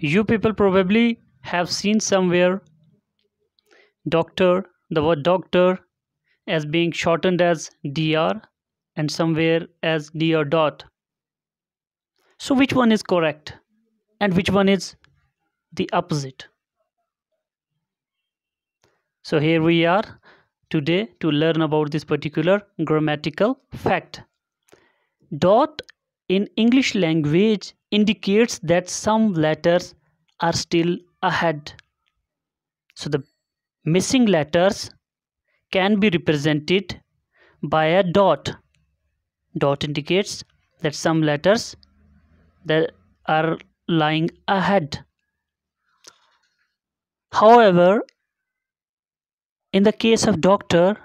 you people probably have seen somewhere doctor the word doctor as being shortened as dr and somewhere as dr dot so which one is correct and which one is the opposite so here we are today to learn about this particular grammatical fact dot in english language indicates that some letters are still ahead. So the missing letters can be represented by a dot. Dot indicates that some letters that are lying ahead. However, in the case of doctor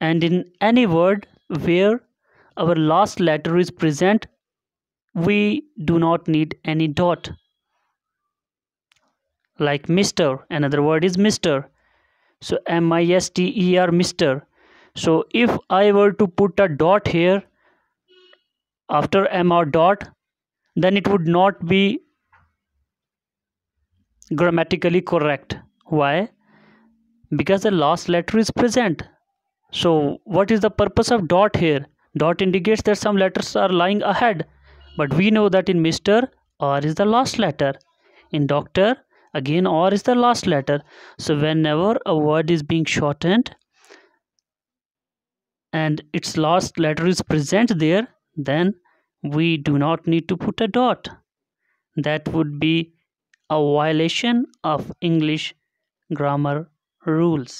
and in any word where our last letter is present we do not need any dot like mr another word is mr so m i s t e r mr so if i were to put a dot here after m or dot then it would not be grammatically correct why because the last letter is present so what is the purpose of dot here dot indicates that some letters are lying ahead but we know that in Mr. R is the last letter. In doctor, again R is the last letter. So whenever a word is being shortened and its last letter is present there, then we do not need to put a dot. That would be a violation of English grammar rules.